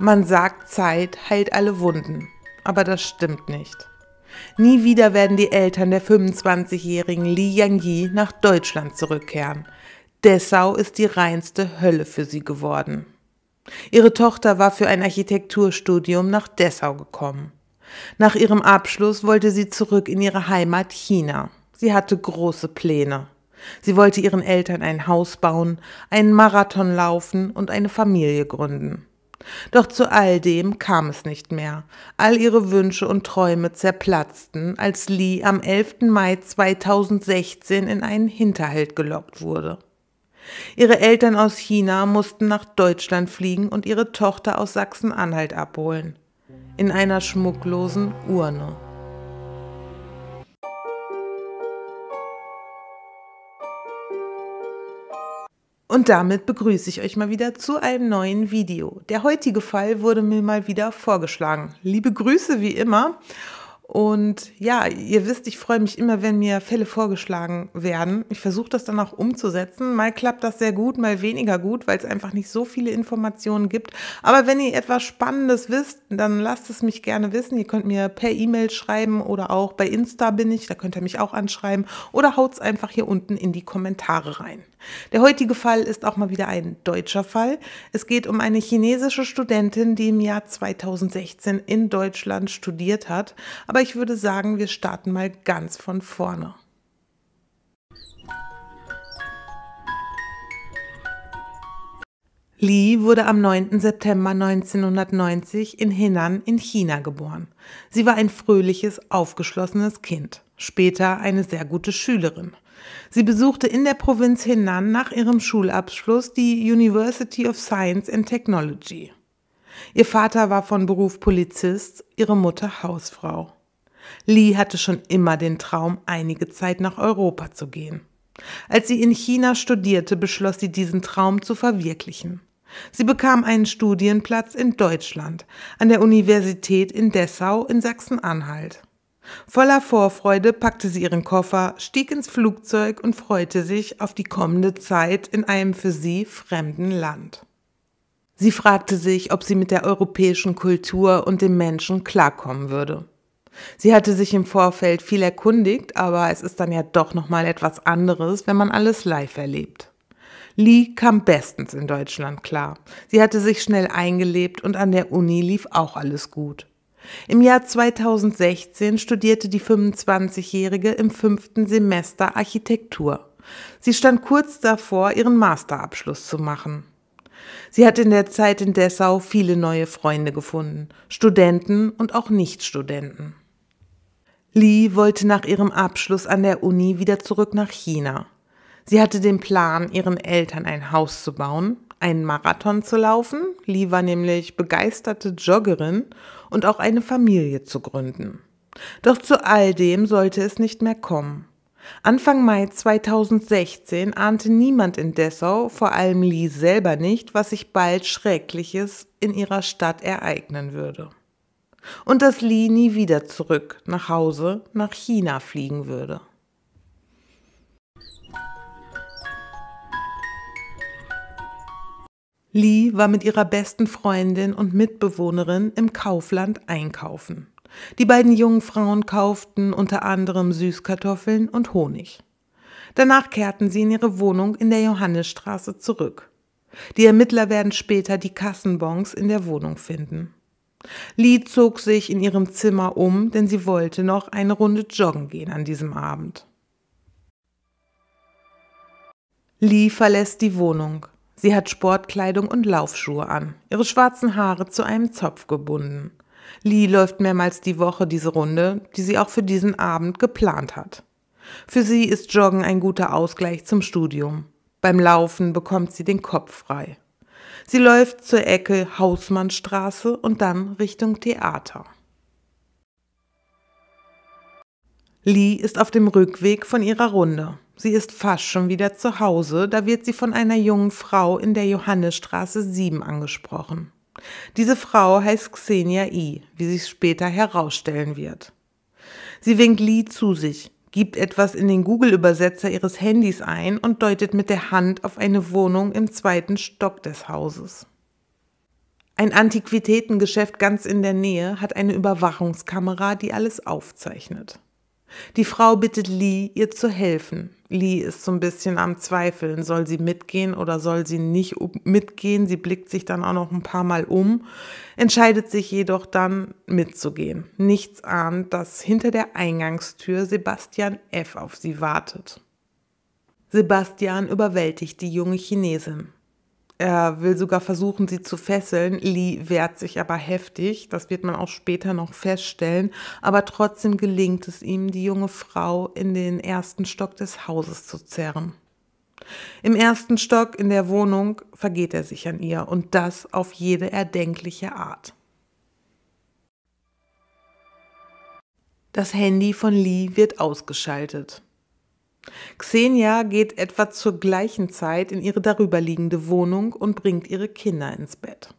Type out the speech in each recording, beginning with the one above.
Man sagt, Zeit heilt alle Wunden, aber das stimmt nicht. Nie wieder werden die Eltern der 25-jährigen Li Yangyi nach Deutschland zurückkehren. Dessau ist die reinste Hölle für sie geworden. Ihre Tochter war für ein Architekturstudium nach Dessau gekommen. Nach ihrem Abschluss wollte sie zurück in ihre Heimat China. Sie hatte große Pläne. Sie wollte ihren Eltern ein Haus bauen, einen Marathon laufen und eine Familie gründen. Doch zu all dem kam es nicht mehr. All ihre Wünsche und Träume zerplatzten, als Lee am 11. Mai 2016 in einen Hinterhalt gelockt wurde. Ihre Eltern aus China mussten nach Deutschland fliegen und ihre Tochter aus Sachsen-Anhalt abholen. In einer schmucklosen Urne. Und damit begrüße ich euch mal wieder zu einem neuen Video. Der heutige Fall wurde mir mal wieder vorgeschlagen. Liebe Grüße wie immer. Und ja, ihr wisst, ich freue mich immer, wenn mir Fälle vorgeschlagen werden. Ich versuche das dann auch umzusetzen. Mal klappt das sehr gut, mal weniger gut, weil es einfach nicht so viele Informationen gibt. Aber wenn ihr etwas Spannendes wisst, dann lasst es mich gerne wissen. Ihr könnt mir per E-Mail schreiben oder auch bei Insta bin ich, da könnt ihr mich auch anschreiben oder haut es einfach hier unten in die Kommentare rein. Der heutige Fall ist auch mal wieder ein deutscher Fall. Es geht um eine chinesische Studentin, die im Jahr 2016 in Deutschland studiert hat. Aber aber ich würde sagen, wir starten mal ganz von vorne. Li wurde am 9. September 1990 in Henan in China geboren. Sie war ein fröhliches, aufgeschlossenes Kind, später eine sehr gute Schülerin. Sie besuchte in der Provinz Henan nach ihrem Schulabschluss die University of Science and Technology. Ihr Vater war von Beruf Polizist, ihre Mutter Hausfrau. Lee hatte schon immer den Traum, einige Zeit nach Europa zu gehen. Als sie in China studierte, beschloss sie, diesen Traum zu verwirklichen. Sie bekam einen Studienplatz in Deutschland an der Universität in Dessau in Sachsen-Anhalt. Voller Vorfreude packte sie ihren Koffer, stieg ins Flugzeug und freute sich auf die kommende Zeit in einem für sie fremden Land. Sie fragte sich, ob sie mit der europäischen Kultur und dem Menschen klarkommen würde. Sie hatte sich im Vorfeld viel erkundigt, aber es ist dann ja doch nochmal etwas anderes, wenn man alles live erlebt. Lee kam bestens in Deutschland klar. Sie hatte sich schnell eingelebt und an der Uni lief auch alles gut. Im Jahr 2016 studierte die 25-Jährige im fünften Semester Architektur. Sie stand kurz davor, ihren Masterabschluss zu machen. Sie hat in der Zeit in Dessau viele neue Freunde gefunden, Studenten und auch Nichtstudenten. Li wollte nach ihrem Abschluss an der Uni wieder zurück nach China. Sie hatte den Plan, ihren Eltern ein Haus zu bauen, einen Marathon zu laufen, Li war nämlich begeisterte Joggerin und auch eine Familie zu gründen. Doch zu all dem sollte es nicht mehr kommen. Anfang Mai 2016 ahnte niemand in Dessau, vor allem Li selber nicht, was sich bald Schreckliches in ihrer Stadt ereignen würde und dass Li nie wieder zurück nach Hause nach China fliegen würde. Li war mit ihrer besten Freundin und Mitbewohnerin im Kaufland einkaufen. Die beiden jungen Frauen kauften unter anderem Süßkartoffeln und Honig. Danach kehrten sie in ihre Wohnung in der Johannisstraße zurück. Die Ermittler werden später die Kassenbons in der Wohnung finden. Lee zog sich in ihrem Zimmer um, denn sie wollte noch eine Runde joggen gehen an diesem Abend. Lee verlässt die Wohnung. Sie hat Sportkleidung und Laufschuhe an, ihre schwarzen Haare zu einem Zopf gebunden. Lee läuft mehrmals die Woche diese Runde, die sie auch für diesen Abend geplant hat. Für sie ist Joggen ein guter Ausgleich zum Studium. Beim Laufen bekommt sie den Kopf frei. Sie läuft zur Ecke Hausmannstraße und dann Richtung Theater. Lee ist auf dem Rückweg von ihrer Runde. Sie ist fast schon wieder zu Hause, da wird sie von einer jungen Frau in der Johannesstraße 7 angesprochen. Diese Frau heißt Xenia I, wie sich später herausstellen wird. Sie winkt Lee zu sich gibt etwas in den Google-Übersetzer ihres Handys ein und deutet mit der Hand auf eine Wohnung im zweiten Stock des Hauses. Ein Antiquitätengeschäft ganz in der Nähe hat eine Überwachungskamera, die alles aufzeichnet. Die Frau bittet Lee, ihr zu helfen. Lee ist so ein bisschen am Zweifeln. Soll sie mitgehen oder soll sie nicht mitgehen? Sie blickt sich dann auch noch ein paar Mal um, entscheidet sich jedoch dann mitzugehen. Nichts ahnt, dass hinter der Eingangstür Sebastian F. auf sie wartet. Sebastian überwältigt die junge Chinesin. Er will sogar versuchen, sie zu fesseln. Lee wehrt sich aber heftig. Das wird man auch später noch feststellen. Aber trotzdem gelingt es ihm, die junge Frau in den ersten Stock des Hauses zu zerren. Im ersten Stock in der Wohnung vergeht er sich an ihr und das auf jede erdenkliche Art. Das Handy von Lee wird ausgeschaltet. Xenia geht etwa zur gleichen Zeit in ihre darüberliegende Wohnung und bringt ihre Kinder ins Bett.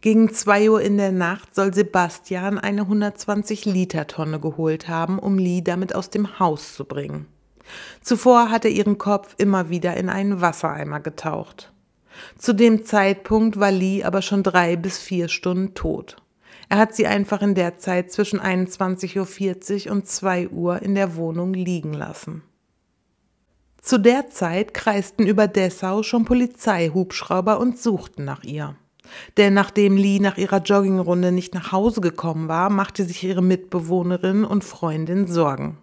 Gegen 2 Uhr in der Nacht soll Sebastian eine 120-Liter-Tonne geholt haben, um Lee damit aus dem Haus zu bringen. Zuvor hat er ihren Kopf immer wieder in einen Wassereimer getaucht. Zu dem Zeitpunkt war Lee aber schon drei bis vier Stunden tot. Er hat sie einfach in der Zeit zwischen 21.40 Uhr und 2 Uhr in der Wohnung liegen lassen. Zu der Zeit kreisten über Dessau schon Polizeihubschrauber und suchten nach ihr. Denn nachdem Lee nach ihrer Joggingrunde nicht nach Hause gekommen war, machte sich ihre Mitbewohnerin und Freundin Sorgen.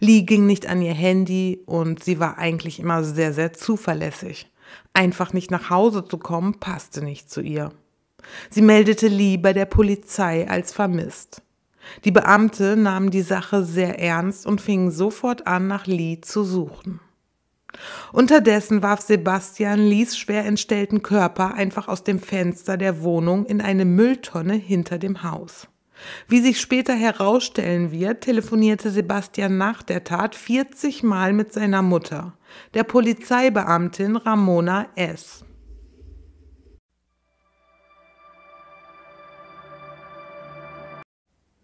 Lee ging nicht an ihr Handy und sie war eigentlich immer sehr, sehr zuverlässig. Einfach nicht nach Hause zu kommen, passte nicht zu ihr. Sie meldete Lee bei der Polizei als vermisst. Die Beamte nahmen die Sache sehr ernst und fingen sofort an, nach Lee zu suchen. Unterdessen warf Sebastian Lees schwer entstellten Körper einfach aus dem Fenster der Wohnung in eine Mülltonne hinter dem Haus. Wie sich später herausstellen wird, telefonierte Sebastian nach der Tat 40 Mal mit seiner Mutter, der Polizeibeamtin Ramona S.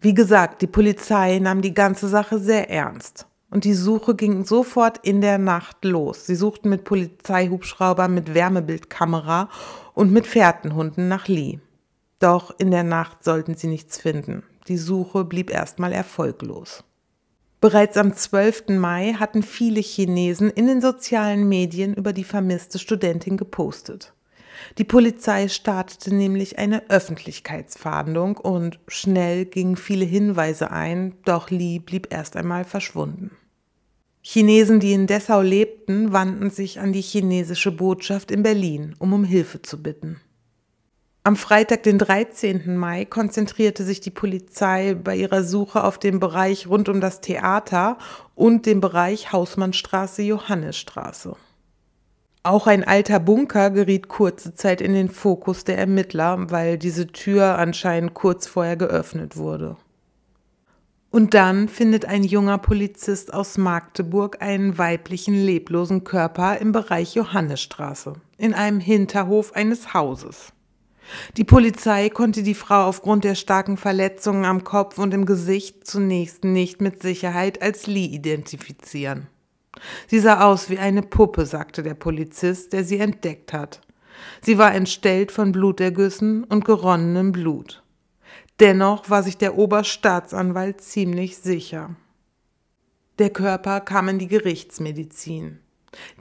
Wie gesagt, die Polizei nahm die ganze Sache sehr ernst. Und die Suche ging sofort in der Nacht los. Sie suchten mit Polizeihubschraubern, mit Wärmebildkamera und mit Fährtenhunden nach Lee. Doch in der Nacht sollten sie nichts finden. Die Suche blieb erstmal erfolglos. Bereits am 12. Mai hatten viele Chinesen in den sozialen Medien über die vermisste Studentin gepostet. Die Polizei startete nämlich eine Öffentlichkeitsfahndung und schnell gingen viele Hinweise ein, doch Li blieb erst einmal verschwunden. Chinesen, die in Dessau lebten, wandten sich an die chinesische Botschaft in Berlin, um um Hilfe zu bitten. Am Freitag, den 13. Mai, konzentrierte sich die Polizei bei ihrer Suche auf den Bereich rund um das Theater und den Bereich Hausmannstraße-Johannesstraße. Auch ein alter Bunker geriet kurze Zeit in den Fokus der Ermittler, weil diese Tür anscheinend kurz vorher geöffnet wurde. Und dann findet ein junger Polizist aus Magdeburg einen weiblichen leblosen Körper im Bereich Johannesstraße, in einem Hinterhof eines Hauses. Die Polizei konnte die Frau aufgrund der starken Verletzungen am Kopf und im Gesicht zunächst nicht mit Sicherheit als Lee identifizieren. Sie sah aus wie eine Puppe, sagte der Polizist, der sie entdeckt hat. Sie war entstellt von Blutergüssen und geronnenem Blut. Dennoch war sich der Oberstaatsanwalt ziemlich sicher. Der Körper kam in die Gerichtsmedizin.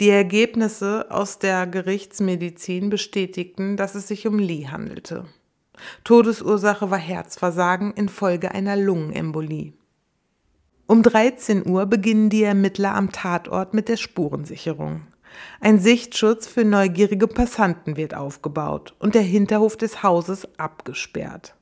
Die Ergebnisse aus der Gerichtsmedizin bestätigten, dass es sich um Lee handelte. Todesursache war Herzversagen infolge einer Lungenembolie. Um 13 Uhr beginnen die Ermittler am Tatort mit der Spurensicherung. Ein Sichtschutz für neugierige Passanten wird aufgebaut und der Hinterhof des Hauses abgesperrt.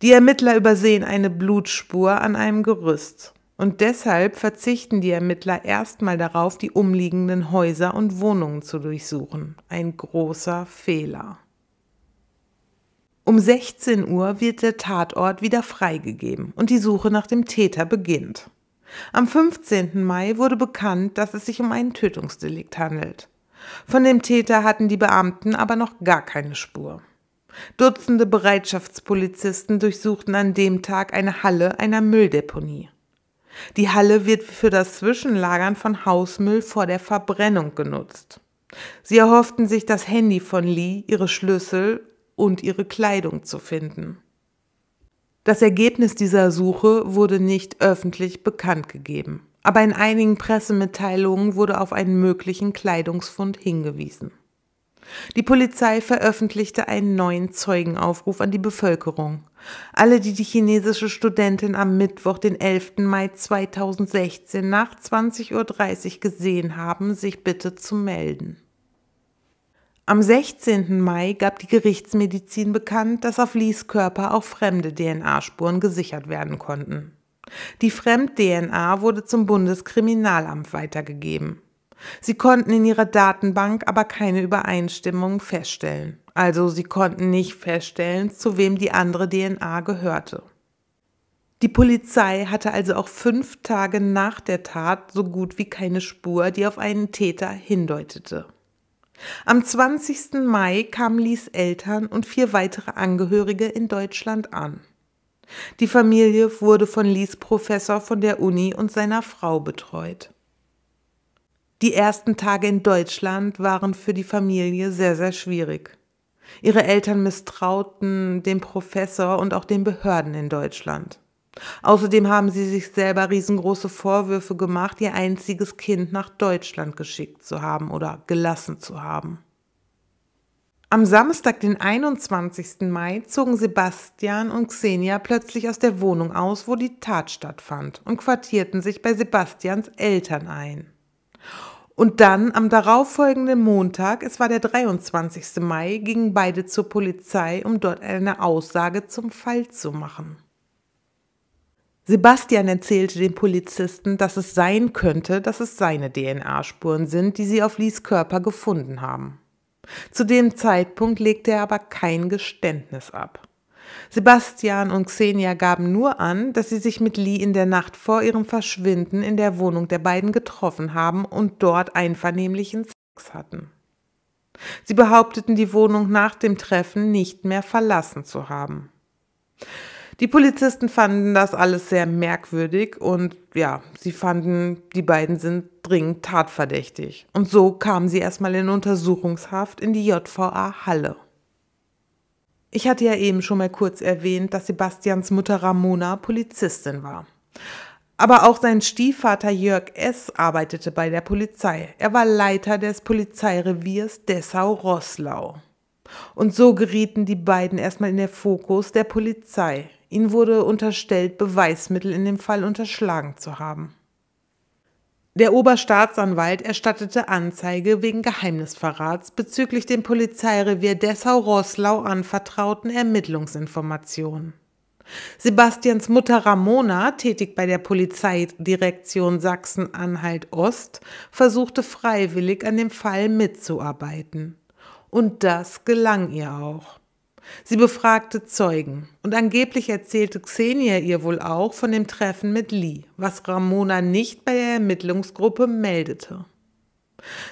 Die Ermittler übersehen eine Blutspur an einem Gerüst und deshalb verzichten die Ermittler erstmal darauf, die umliegenden Häuser und Wohnungen zu durchsuchen. Ein großer Fehler. Um 16 Uhr wird der Tatort wieder freigegeben und die Suche nach dem Täter beginnt. Am 15. Mai wurde bekannt, dass es sich um einen Tötungsdelikt handelt. Von dem Täter hatten die Beamten aber noch gar keine Spur. Dutzende Bereitschaftspolizisten durchsuchten an dem Tag eine Halle einer Mülldeponie. Die Halle wird für das Zwischenlagern von Hausmüll vor der Verbrennung genutzt. Sie erhofften sich das Handy von Lee, ihre Schlüssel und ihre Kleidung zu finden. Das Ergebnis dieser Suche wurde nicht öffentlich bekannt gegeben, aber in einigen Pressemitteilungen wurde auf einen möglichen Kleidungsfund hingewiesen. Die Polizei veröffentlichte einen neuen Zeugenaufruf an die Bevölkerung. Alle, die die chinesische Studentin am Mittwoch, den 11. Mai 2016 nach 20.30 Uhr gesehen haben, sich bitte zu melden. Am 16. Mai gab die Gerichtsmedizin bekannt, dass auf Lees Körper auch fremde DNA-Spuren gesichert werden konnten. Die Fremd-DNA wurde zum Bundeskriminalamt weitergegeben. Sie konnten in ihrer Datenbank aber keine Übereinstimmung feststellen. Also sie konnten nicht feststellen, zu wem die andere DNA gehörte. Die Polizei hatte also auch fünf Tage nach der Tat so gut wie keine Spur, die auf einen Täter hindeutete. Am 20. Mai kamen Lies Eltern und vier weitere Angehörige in Deutschland an. Die Familie wurde von Lies Professor von der Uni und seiner Frau betreut. Die ersten Tage in Deutschland waren für die Familie sehr, sehr schwierig. Ihre Eltern misstrauten dem Professor und auch den Behörden in Deutschland. Außerdem haben sie sich selber riesengroße Vorwürfe gemacht, ihr einziges Kind nach Deutschland geschickt zu haben oder gelassen zu haben. Am Samstag, den 21. Mai, zogen Sebastian und Xenia plötzlich aus der Wohnung aus, wo die Tat stattfand, und quartierten sich bei Sebastians Eltern ein. Und dann, am darauffolgenden Montag, es war der 23. Mai, gingen beide zur Polizei, um dort eine Aussage zum Fall zu machen. Sebastian erzählte den Polizisten, dass es sein könnte, dass es seine DNA-Spuren sind, die sie auf Lies Körper gefunden haben. Zu dem Zeitpunkt legte er aber kein Geständnis ab. Sebastian und Xenia gaben nur an, dass sie sich mit Lee in der Nacht vor ihrem Verschwinden in der Wohnung der beiden getroffen haben und dort einvernehmlichen Sex hatten. Sie behaupteten, die Wohnung nach dem Treffen nicht mehr verlassen zu haben. Die Polizisten fanden das alles sehr merkwürdig und ja, sie fanden, die beiden sind dringend tatverdächtig. Und so kamen sie erstmal in Untersuchungshaft in die JVA Halle. Ich hatte ja eben schon mal kurz erwähnt, dass Sebastians Mutter Ramona Polizistin war. Aber auch sein Stiefvater Jörg S. arbeitete bei der Polizei. Er war Leiter des Polizeireviers Dessau-Rosslau. Und so gerieten die beiden erstmal in den Fokus der Polizei. Ihnen wurde unterstellt, Beweismittel in dem Fall unterschlagen zu haben. Der Oberstaatsanwalt erstattete Anzeige wegen Geheimnisverrats bezüglich dem Polizeirevier dessau rosslau anvertrauten Ermittlungsinformationen. Sebastians Mutter Ramona, tätig bei der Polizeidirektion Sachsen-Anhalt Ost, versuchte freiwillig an dem Fall mitzuarbeiten. Und das gelang ihr auch. Sie befragte Zeugen und angeblich erzählte Xenia ihr wohl auch von dem Treffen mit Lee, was Ramona nicht bei der Ermittlungsgruppe meldete.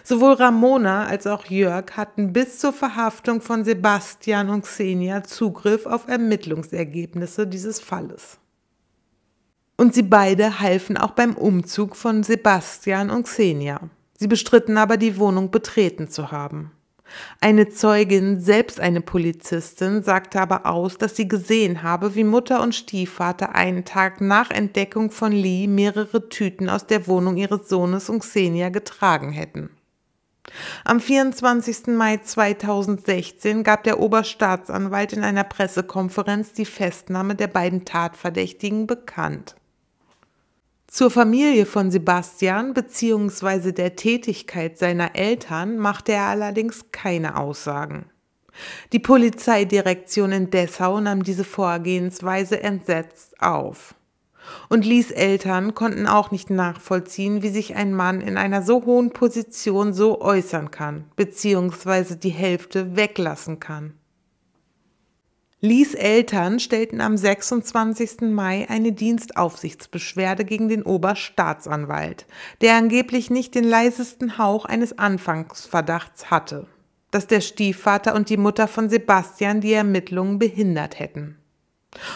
Sowohl Ramona als auch Jörg hatten bis zur Verhaftung von Sebastian und Xenia Zugriff auf Ermittlungsergebnisse dieses Falles. Und sie beide halfen auch beim Umzug von Sebastian und Xenia. Sie bestritten aber, die Wohnung betreten zu haben. Eine Zeugin, selbst eine Polizistin, sagte aber aus, dass sie gesehen habe, wie Mutter und Stiefvater einen Tag nach Entdeckung von Lee mehrere Tüten aus der Wohnung ihres Sohnes und Xenia getragen hätten. Am 24. Mai 2016 gab der Oberstaatsanwalt in einer Pressekonferenz die Festnahme der beiden Tatverdächtigen bekannt. Zur Familie von Sebastian bzw. der Tätigkeit seiner Eltern machte er allerdings keine Aussagen. Die Polizeidirektion in Dessau nahm diese Vorgehensweise entsetzt auf. Und Lies Eltern konnten auch nicht nachvollziehen, wie sich ein Mann in einer so hohen Position so äußern kann, beziehungsweise die Hälfte weglassen kann. Lies Eltern stellten am 26. Mai eine Dienstaufsichtsbeschwerde gegen den Oberstaatsanwalt, der angeblich nicht den leisesten Hauch eines Anfangsverdachts hatte, dass der Stiefvater und die Mutter von Sebastian die Ermittlungen behindert hätten.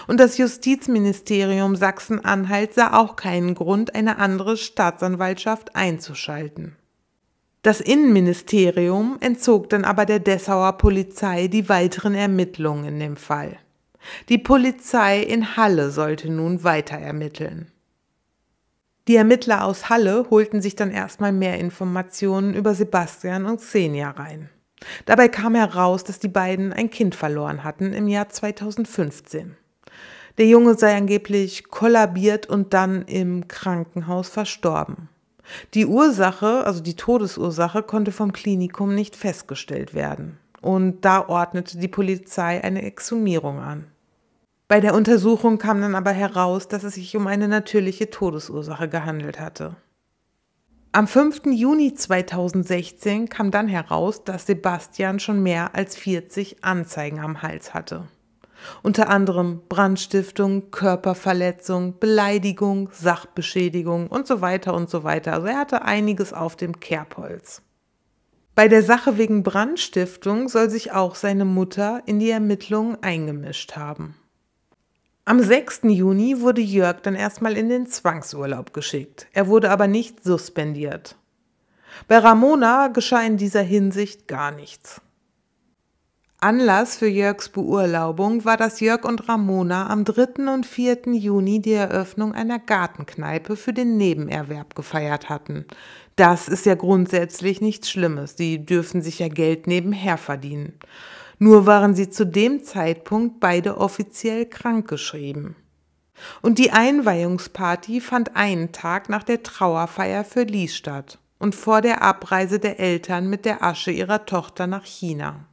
Und das Justizministerium Sachsen-Anhalt sah auch keinen Grund, eine andere Staatsanwaltschaft einzuschalten. Das Innenministerium entzog dann aber der Dessauer Polizei die weiteren Ermittlungen in dem Fall. Die Polizei in Halle sollte nun weiter ermitteln. Die Ermittler aus Halle holten sich dann erstmal mehr Informationen über Sebastian und Xenia rein. Dabei kam heraus, dass die beiden ein Kind verloren hatten im Jahr 2015. Der Junge sei angeblich kollabiert und dann im Krankenhaus verstorben. Die Ursache, also die Todesursache, konnte vom Klinikum nicht festgestellt werden. Und da ordnete die Polizei eine Exhumierung an. Bei der Untersuchung kam dann aber heraus, dass es sich um eine natürliche Todesursache gehandelt hatte. Am 5. Juni 2016 kam dann heraus, dass Sebastian schon mehr als 40 Anzeigen am Hals hatte. Unter anderem Brandstiftung, Körperverletzung, Beleidigung, Sachbeschädigung und so weiter und so weiter. Also er hatte einiges auf dem Kerbholz. Bei der Sache wegen Brandstiftung soll sich auch seine Mutter in die Ermittlungen eingemischt haben. Am 6. Juni wurde Jörg dann erstmal in den Zwangsurlaub geschickt. Er wurde aber nicht suspendiert. Bei Ramona geschah in dieser Hinsicht gar nichts. Anlass für Jörgs Beurlaubung war, dass Jörg und Ramona am 3. und 4. Juni die Eröffnung einer Gartenkneipe für den Nebenerwerb gefeiert hatten. Das ist ja grundsätzlich nichts Schlimmes, die dürfen sich ja Geld nebenher verdienen. Nur waren sie zu dem Zeitpunkt beide offiziell krankgeschrieben. Und die Einweihungsparty fand einen Tag nach der Trauerfeier für Lee statt und vor der Abreise der Eltern mit der Asche ihrer Tochter nach China.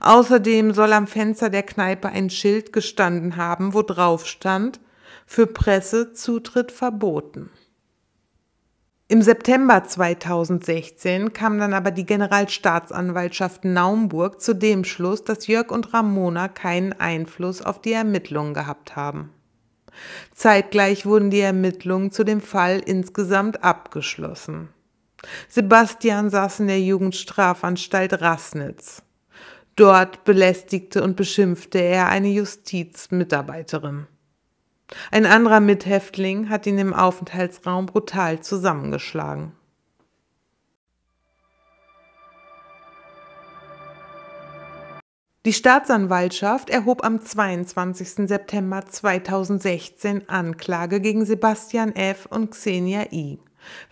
Außerdem soll am Fenster der Kneipe ein Schild gestanden haben, wo drauf stand, für Presse Zutritt verboten. Im September 2016 kam dann aber die Generalstaatsanwaltschaft Naumburg zu dem Schluss, dass Jörg und Ramona keinen Einfluss auf die Ermittlungen gehabt haben. Zeitgleich wurden die Ermittlungen zu dem Fall insgesamt abgeschlossen. Sebastian saß in der Jugendstrafanstalt Rassnitz. Dort belästigte und beschimpfte er eine Justizmitarbeiterin. Ein anderer Mithäftling hat ihn im Aufenthaltsraum brutal zusammengeschlagen. Die Staatsanwaltschaft erhob am 22. September 2016 Anklage gegen Sebastian F. und Xenia I.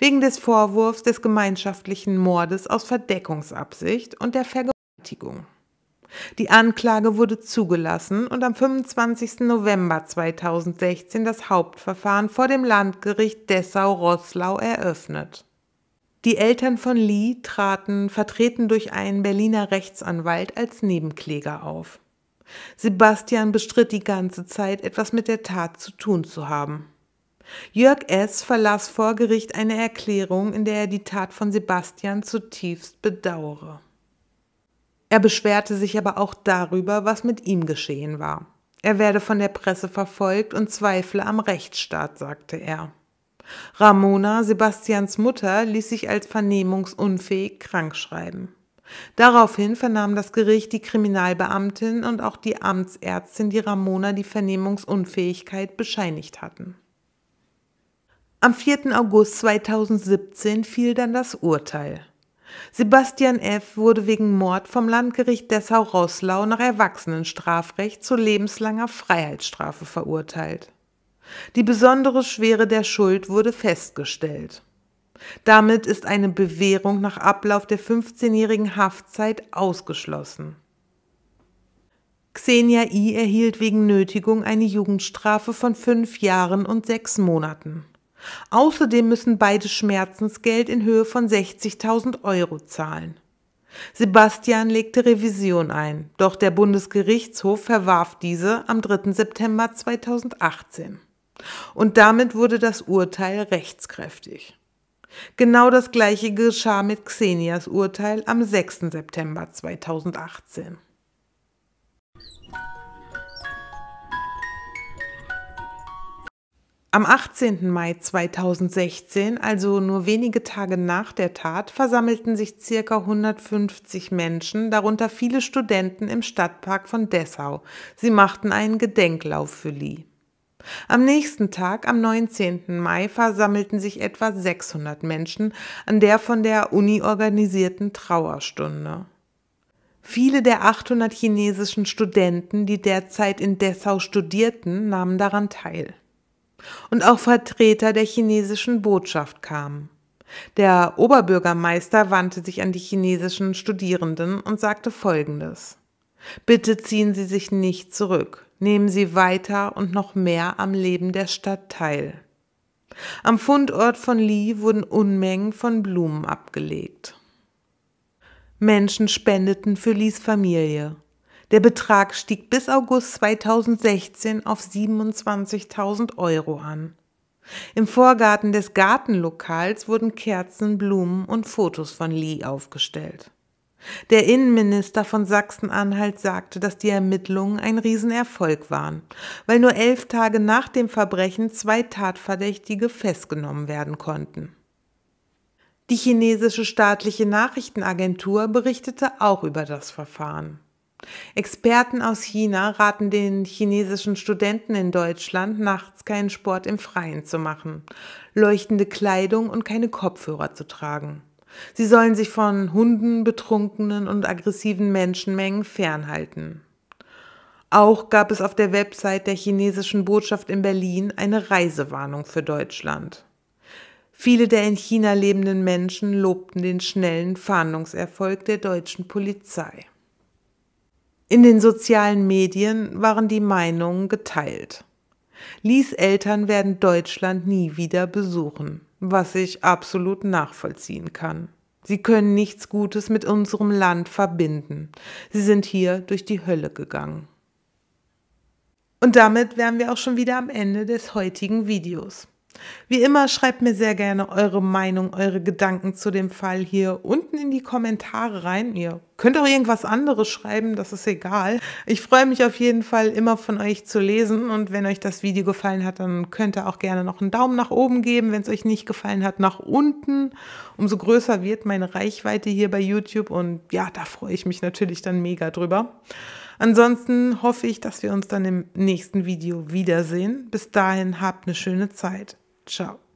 wegen des Vorwurfs des gemeinschaftlichen Mordes aus Verdeckungsabsicht und der Vergewaltigung. Die Anklage wurde zugelassen und am 25. November 2016 das Hauptverfahren vor dem Landgericht Dessau-Roßlau eröffnet. Die Eltern von Lee traten, vertreten durch einen Berliner Rechtsanwalt, als Nebenkläger auf. Sebastian bestritt die ganze Zeit, etwas mit der Tat zu tun zu haben. Jörg S. verlas vor Gericht eine Erklärung, in der er die Tat von Sebastian zutiefst bedauere. Er beschwerte sich aber auch darüber, was mit ihm geschehen war. Er werde von der Presse verfolgt und zweifle am Rechtsstaat, sagte er. Ramona, Sebastians Mutter, ließ sich als vernehmungsunfähig krankschreiben. Daraufhin vernahm das Gericht die Kriminalbeamtin und auch die Amtsärztin, die Ramona die Vernehmungsunfähigkeit bescheinigt hatten. Am 4. August 2017 fiel dann das Urteil. Sebastian F. wurde wegen Mord vom Landgericht Dessau-Roßlau nach Erwachsenenstrafrecht zu lebenslanger Freiheitsstrafe verurteilt. Die besondere Schwere der Schuld wurde festgestellt. Damit ist eine Bewährung nach Ablauf der 15-jährigen Haftzeit ausgeschlossen. Xenia I. erhielt wegen Nötigung eine Jugendstrafe von fünf Jahren und sechs Monaten. Außerdem müssen beide Schmerzensgeld in Höhe von 60.000 Euro zahlen. Sebastian legte Revision ein, doch der Bundesgerichtshof verwarf diese am 3. September 2018. Und damit wurde das Urteil rechtskräftig. Genau das gleiche geschah mit Xenias Urteil am 6. September 2018. Am 18. Mai 2016, also nur wenige Tage nach der Tat, versammelten sich circa 150 Menschen, darunter viele Studenten im Stadtpark von Dessau. Sie machten einen Gedenklauf für Lee. Am nächsten Tag, am 19. Mai, versammelten sich etwa 600 Menschen an der von der Uni organisierten Trauerstunde. Viele der 800 chinesischen Studenten, die derzeit in Dessau studierten, nahmen daran teil. Und auch Vertreter der chinesischen Botschaft kamen. Der Oberbürgermeister wandte sich an die chinesischen Studierenden und sagte Folgendes. Bitte ziehen Sie sich nicht zurück, nehmen Sie weiter und noch mehr am Leben der Stadt teil. Am Fundort von Li wurden Unmengen von Blumen abgelegt. Menschen spendeten für Lis Familie der Betrag stieg bis August 2016 auf 27.000 Euro an. Im Vorgarten des Gartenlokals wurden Kerzen, Blumen und Fotos von Lee aufgestellt. Der Innenminister von Sachsen-Anhalt sagte, dass die Ermittlungen ein Riesenerfolg waren, weil nur elf Tage nach dem Verbrechen zwei Tatverdächtige festgenommen werden konnten. Die chinesische staatliche Nachrichtenagentur berichtete auch über das Verfahren. Experten aus China raten den chinesischen Studenten in Deutschland, nachts keinen Sport im Freien zu machen, leuchtende Kleidung und keine Kopfhörer zu tragen. Sie sollen sich von Hunden, betrunkenen und aggressiven Menschenmengen fernhalten. Auch gab es auf der Website der chinesischen Botschaft in Berlin eine Reisewarnung für Deutschland. Viele der in China lebenden Menschen lobten den schnellen Fahndungserfolg der deutschen Polizei. In den sozialen Medien waren die Meinungen geteilt. Lies Eltern werden Deutschland nie wieder besuchen, was ich absolut nachvollziehen kann. Sie können nichts Gutes mit unserem Land verbinden. Sie sind hier durch die Hölle gegangen. Und damit wären wir auch schon wieder am Ende des heutigen Videos. Wie immer schreibt mir sehr gerne eure Meinung, eure Gedanken zu dem Fall hier unten in die Kommentare rein. Ihr könnt auch irgendwas anderes schreiben, das ist egal. Ich freue mich auf jeden Fall immer von euch zu lesen und wenn euch das Video gefallen hat, dann könnt ihr auch gerne noch einen Daumen nach oben geben. Wenn es euch nicht gefallen hat, nach unten. Umso größer wird meine Reichweite hier bei YouTube und ja, da freue ich mich natürlich dann mega drüber. Ansonsten hoffe ich, dass wir uns dann im nächsten Video wiedersehen. Bis dahin habt eine schöne Zeit. Ciao